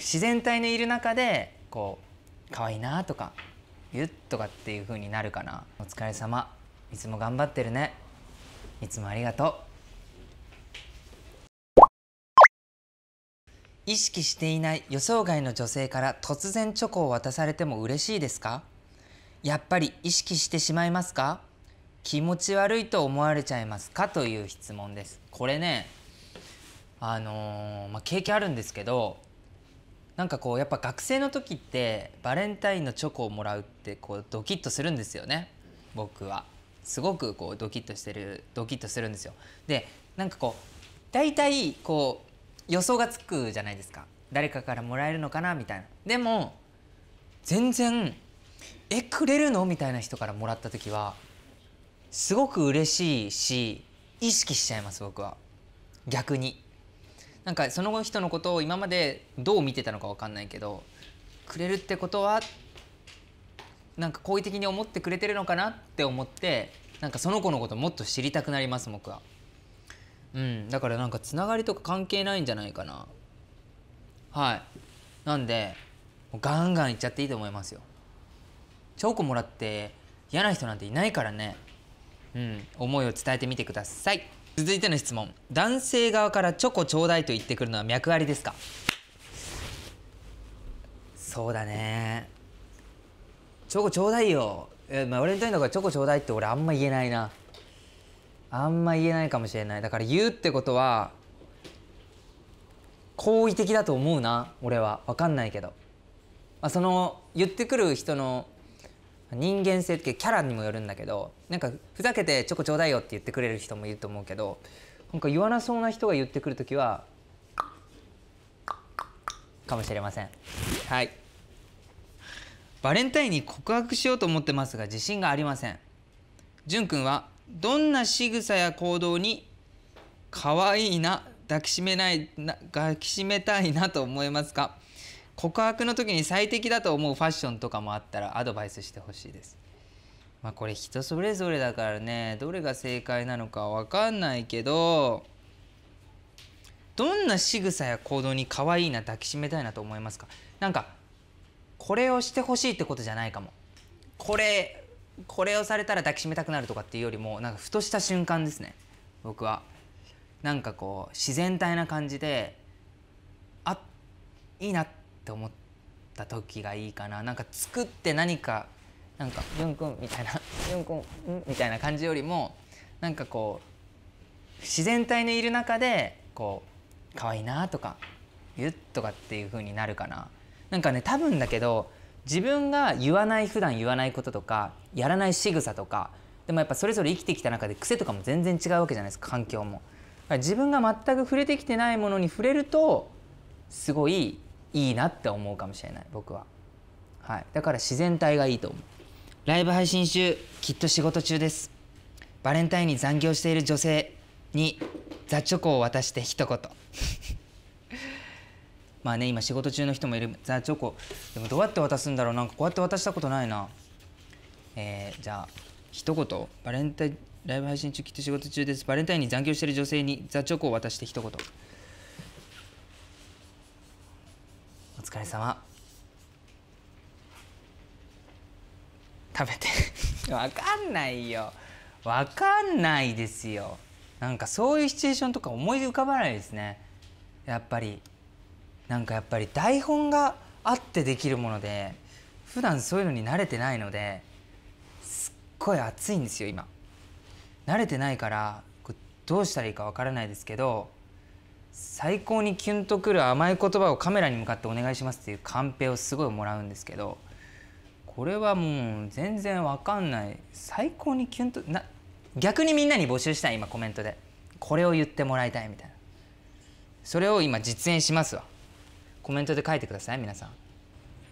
自然体のいる中でこう可愛いなとかギュッとかっていう風になるかなお疲れ様いつも頑張ってるねいつもありがとう意識していない予想外の女性から突然チョコを渡されても嬉しいですかやっぱり意識してしまいますか気持ち悪いと思われちゃいますかという質問ですこれねあのー、まあ、経験あるんですけどなんかこうやっぱ学生の時ってバレンタインのチョコをもらうってこうドキッとするんですよね僕はすごくこうドキッとしてるドキッとするんですよでなんかこう大体こう予想がつくじゃないですか誰かからもらえるのかなみたいなでも全然えくれるのみたいな人からもらった時はすごく嬉しいし意識しちゃいます僕は逆になんかその人のことを今までどう見てたのか分かんないけどくれるってことはなんか好意的に思ってくれてるのかなって思ってなんかその子のこともっと知りたくなります僕は。うん、だからなんかつながりとか関係ないんじゃないかなはいなんでガンガンいっちゃっていいと思いますよチョコもらって嫌な人なんていないからねうん思いを伝えてみてください続いての質問男性側からチョコちょうだいと言ってくるのは脈ありですかそうだねチョコちょうだいよえ、まあ、俺にとにかくチョコちょうだいって俺あんま言えないなあんま言えないかもしれないだから言うってことは好意的だと思うな俺は分かんないけど、まあ、その言ってくる人の人間性ってキャラにもよるんだけどなんかふざけてチョコちょうだいよって言ってくれる人もいると思うけどなんか言わなそうな人が言ってくる時はかもしれませんはいバレンタインに告白しようと思ってますが自信がありませんじゅんくんはどんな仕草や行動に可愛いな抱きしめないな抱きしめたいなと思いますか告白の時に最適だと思うファッションとかもあったらアドバイスしてほしいです。まあこれ人それぞれだからねどれが正解なのかわかんないけどどんな仕草や行動に可愛いな抱きしめたいなと思いますかなんかこれをしてほしいってことじゃないかもこれこれをされたら抱きしめたくなるとかっていうよりもなんかふとした瞬間ですね僕はなんかこう自然体な感じであいいなってって思った時がいいかななんか作って何かなんかユくん」みたいなん ンん」みたいな感じよりもなんかこう自然体のいる中でこう可愛いなとかゆっとかっていう風になるかななんかね多分だけど自分が言わない普段言わないこととかやらない仕草とかでもやっぱそれぞれ生きてきた中で癖とかも全然違うわけじゃないですか環境も。自分が全く触れてきてないものに触れるとすごいいいなって思うかもしれない僕は、はい、だから自然体がいいと思うライブ配信中きっと仕事中ですバレンタインに残業している女性にザ・チョコを渡して一言 まあね今仕事中の人もいるザチョコでもどうやって渡すんだろうなんかこうやって渡したことないなえー、じゃあ一言バレンタインライブ配信中きっと仕事中ですバレンタインに残業している女性にザチョコを渡して一言疲れ様食べて わかんないよわかんないですよなんかそういうシチュエーションとか思い浮かばないですねやっぱりなんかやっぱり台本があってできるもので普段そういうのに慣れてないのですっごい暑いんですよ今慣れてないからどうしたらいいかわからないですけど最高にキュンとくる甘い言葉をカメラに向かってお願いしますっていうカンペをすごいもらうんですけどこれはもう全然わかんない最高にキュンとな逆にみんなに募集したい今コメントでこれを言ってもらいたいみたいなそれを今実演しますわコメントで書いてください皆さ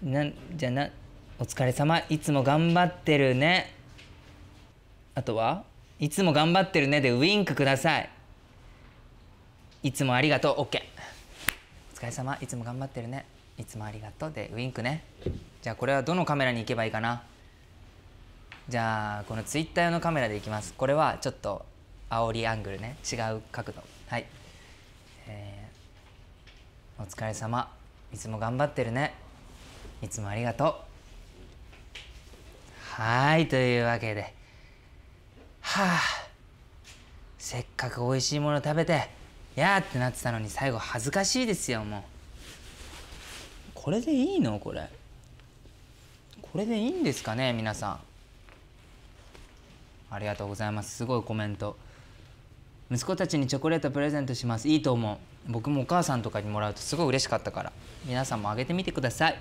んなんじゃなお疲れ様いつも頑張ってるねあとはいつも頑張ってるねでウインクくださいいつもありがとう OK お疲れ様いつも頑張ってるねいつもありがとうでウィンクねじゃあこれはどのカメラに行けばいいかなじゃあこのツイッター用のカメラでいきますこれはちょっと煽りアングルね違う角度はい、えー、お疲れ様いつも頑張ってるねいつもありがとうはいというわけではあせっかくおいしいもの食べてやーってなってたのに最後恥ずかしいですよもうこれでいいのこれこれでいいんですかね皆さんありがとうございますすごいコメント息子たちにチョコレートプレゼントしますいいと思う僕もお母さんとかにもらうとすごい嬉しかったから皆さんもあげてみてください